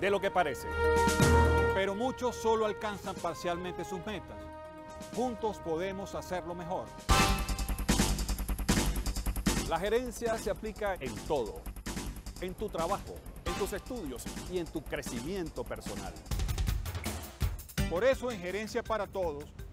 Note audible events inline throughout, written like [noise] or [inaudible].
de lo que parece. Pero muchos solo alcanzan parcialmente sus metas. Juntos podemos hacerlo mejor. La gerencia se aplica en todo, en tu trabajo, en tus estudios y en tu crecimiento personal. Por eso en Gerencia para Todos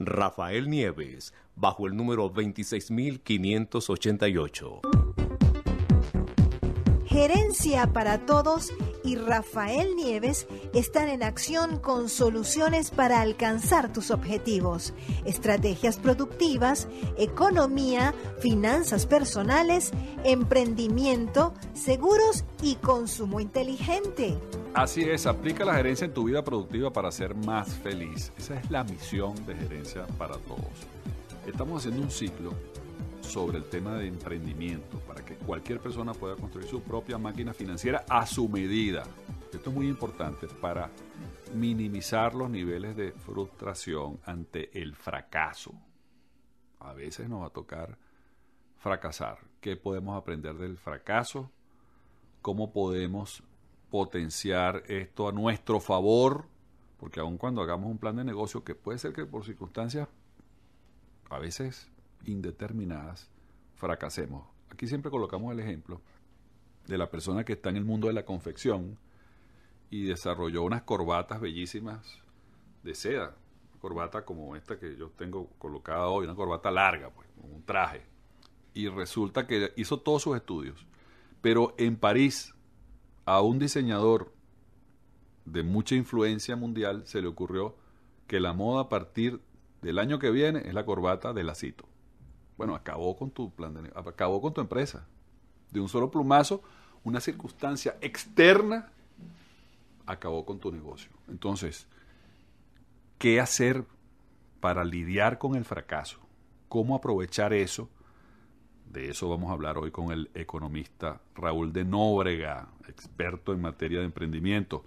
Rafael Nieves, bajo el número 26588. Gerencia para Todos y Rafael Nieves están en acción con soluciones para alcanzar tus objetivos, estrategias productivas, economía, finanzas personales, emprendimiento, seguros y consumo inteligente. Así es, aplica la gerencia en tu vida productiva para ser más feliz. Esa es la misión de gerencia para todos. Estamos haciendo un ciclo sobre el tema de emprendimiento para que cualquier persona pueda construir su propia máquina financiera a su medida. Esto es muy importante para minimizar los niveles de frustración ante el fracaso. A veces nos va a tocar fracasar. ¿Qué podemos aprender del fracaso? ¿Cómo podemos potenciar esto a nuestro favor, porque aun cuando hagamos un plan de negocio, que puede ser que por circunstancias a veces indeterminadas, fracasemos. Aquí siempre colocamos el ejemplo de la persona que está en el mundo de la confección y desarrolló unas corbatas bellísimas de seda, corbata como esta que yo tengo colocada hoy, una corbata larga, pues, un traje. Y resulta que hizo todos sus estudios, pero en París a un diseñador de mucha influencia mundial se le ocurrió que la moda a partir del año que viene es la corbata de lacito. Bueno, acabó con tu plan de, acabó con tu empresa. De un solo plumazo, una circunstancia externa acabó con tu negocio. Entonces, ¿qué hacer para lidiar con el fracaso? ¿Cómo aprovechar eso? De eso vamos a hablar hoy con el economista Raúl de Nóbrega, experto en materia de emprendimiento.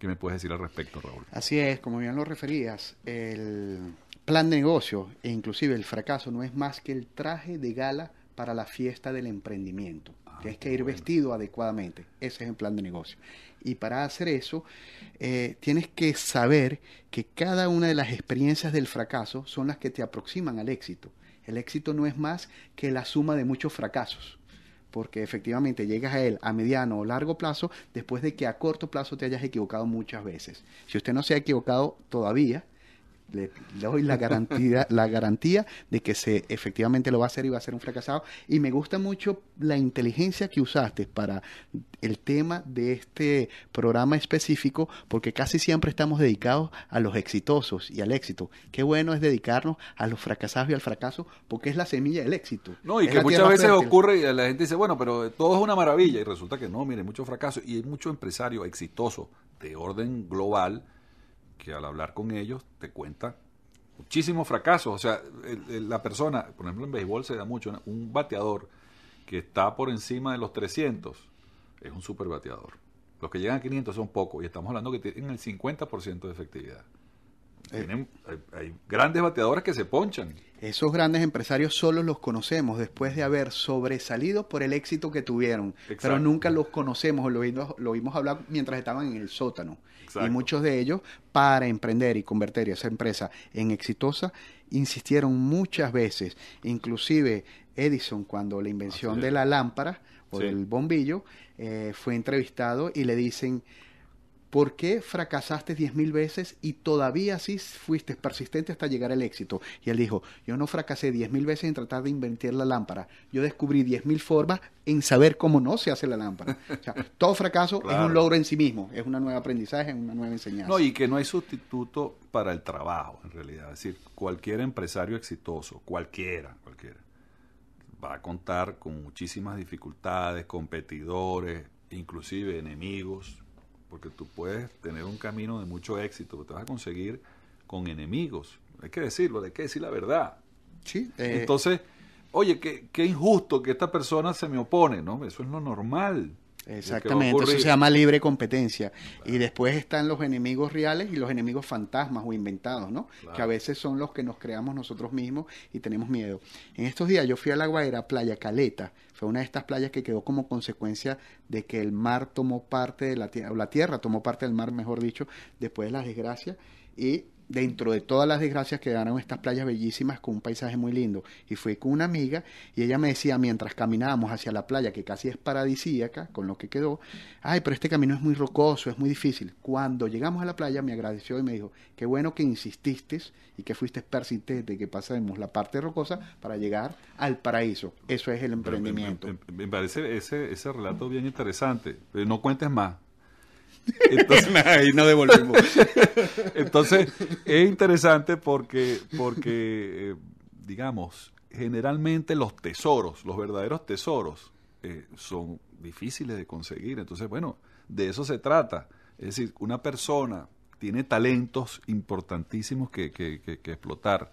¿Qué me puedes decir al respecto, Raúl? Así es, como bien lo referías, el plan de negocio e inclusive el fracaso no es más que el traje de gala para la fiesta del emprendimiento. Ah, tienes que ir vestido adecuadamente. Ese es el plan de negocio. Y para hacer eso, eh, tienes que saber que cada una de las experiencias del fracaso son las que te aproximan al éxito. El éxito no es más que la suma de muchos fracasos, porque efectivamente llegas a él a mediano o largo plazo después de que a corto plazo te hayas equivocado muchas veces. Si usted no se ha equivocado todavía, le doy la garantía, [laughs] la garantía de que se efectivamente lo va a hacer y va a ser un fracasado. Y me gusta mucho la inteligencia que usaste para el tema de este programa específico, porque casi siempre estamos dedicados a los exitosos y al éxito. Qué bueno es dedicarnos a los fracasados y al fracaso, porque es la semilla del éxito. No, y que muchas veces ocurre y la gente dice, bueno, pero todo es una maravilla, y resulta que no, mire, mucho fracaso. Y hay muchos empresarios exitosos de orden global que al hablar con ellos te cuenta muchísimos fracasos. O sea, la persona, por ejemplo, en béisbol se da mucho, un bateador que está por encima de los 300 es un super bateador. Los que llegan a 500 son pocos y estamos hablando que tienen el 50% de efectividad. Eh, hay, grandes bateadores que se ponchan. Esos grandes empresarios solo los conocemos después de haber sobresalido por el éxito que tuvieron, pero nunca los conocemos lo vimos, lo vimos hablar mientras estaban en el sótano. Y muchos de ellos, para emprender y convertir esa empresa en exitosa, insistieron muchas veces, inclusive Edison cuando la invención de la lámpara o del bombillo, eh, fue entrevistado y le dicen, ¿Por qué fracasaste diez mil veces y todavía así fuiste persistente hasta llegar al éxito? Y él dijo, yo no fracasé diez mil veces en tratar de inventar la lámpara. Yo descubrí diez mil formas en saber cómo no se hace la lámpara. [laughs] todo fracaso es un logro en sí mismo, es un nuevo aprendizaje, es una nueva enseñanza. No, y que no hay sustituto para el trabajo, en realidad. Es decir, cualquier empresario exitoso, cualquiera, cualquiera, va a contar con muchísimas dificultades, competidores, inclusive enemigos, porque tú puedes tener un camino de mucho éxito, te vas a conseguir con enemigos. Hay que decirlo, hay que decir la verdad. Sí. Eh. Entonces, oye, qué, injusto que esta persona se me opone, ¿no? Eso es lo normal. Exactamente, eso se llama libre competencia. Y después están los enemigos reales y los enemigos fantasmas o inventados, ¿no? Que a veces son los que nos creamos nosotros mismos y tenemos miedo. En estos días yo fui a La Guaira, Playa Caleta. Fue una de estas playas que quedó como consecuencia de que el mar tomó parte de la tierra, o la tierra tomó parte del mar, mejor dicho, después de la desgracia, Y dentro de todas las desgracias que quedaron estas playas bellísimas con un paisaje muy lindo. Y fui con una amiga y ella me decía, mientras caminábamos hacia la playa, que casi es paradisíaca con lo que quedó, ay, pero este camino es muy rocoso, es muy difícil. Cuando llegamos a la playa me agradeció y me dijo, qué bueno que insististe y que fuiste persistente, que pasemos la parte rocosa para llegar al paraíso. Eso es el emprendimiento. Me, parece ese, ese relato bien interesante. Eh, no cuentes más. Entonces, [laughs] ahí no devolvimos. Entonces, es interesante porque, porque eh, digamos, generalmente los tesoros, los verdaderos tesoros, eh, son difíciles de conseguir. Entonces, bueno, de eso se trata. Es decir, una persona tiene talentos importantísimos que, que, que explotar.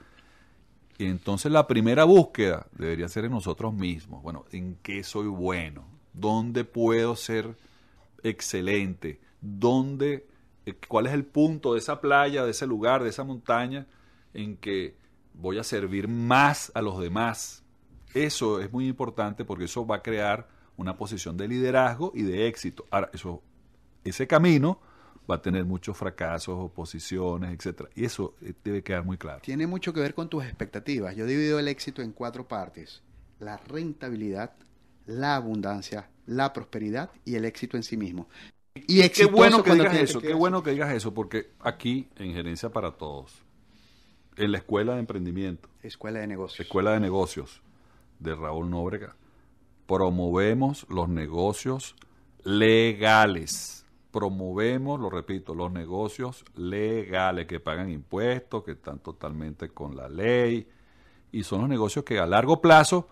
Y entonces la primera búsqueda debería ser en nosotros mismos. Bueno, ¿en qué soy bueno? ¿Dónde puedo ser excelente? dónde, eh, cuál es el punto de esa playa, de ese lugar, de esa montaña en que voy a servir más a los demás. Eso es muy importante porque eso va a crear una posición de liderazgo y de éxito. Ahora, eso, ese camino va a tener muchos fracasos, oposiciones, etcétera. Y eso eh, debe quedar muy claro. Tiene mucho que ver con tus expectativas. Yo divido el éxito en cuatro partes. La rentabilidad, la abundancia, la prosperidad y el éxito en sí mismo. Y qué bueno que digas eso, qué bueno que digas eso, porque aquí en Gerencia para Todos, en la Escuela de Emprendimiento, Escuela de Negocios, Escuela de Negocios de Raúl Nóbrega, promovemos los negocios legales. Promovemos, lo repito, los negocios legales que pagan impuestos, que están totalmente con la ley y son los negocios que a largo plazo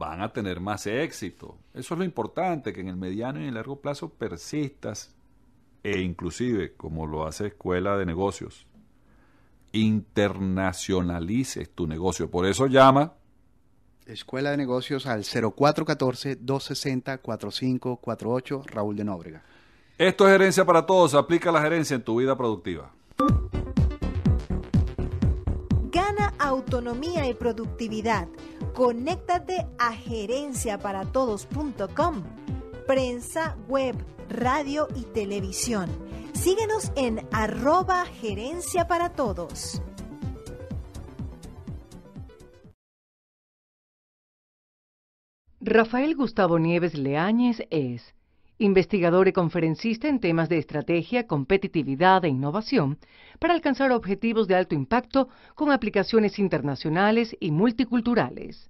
van a tener más éxito. Eso es lo importante, que en el mediano y en el largo plazo persistas e inclusive, como lo hace Escuela de Negocios, internacionalices tu negocio. Por eso llama. Escuela de Negocios al 0414-260-4548, Raúl de Nóbrega. Esto es Gerencia para Todos. Aplica la gerencia en tu vida productiva. Gana autonomía y productividad Conéctate a gerenciaparatodos.com, prensa, web, radio y televisión. Síguenos en arroba gerencia para todos. Rafael Gustavo Nieves Leáñez es investigador y conferencista en temas de estrategia, competitividad e innovación para alcanzar objetivos de alto impacto con aplicaciones internacionales y multiculturales.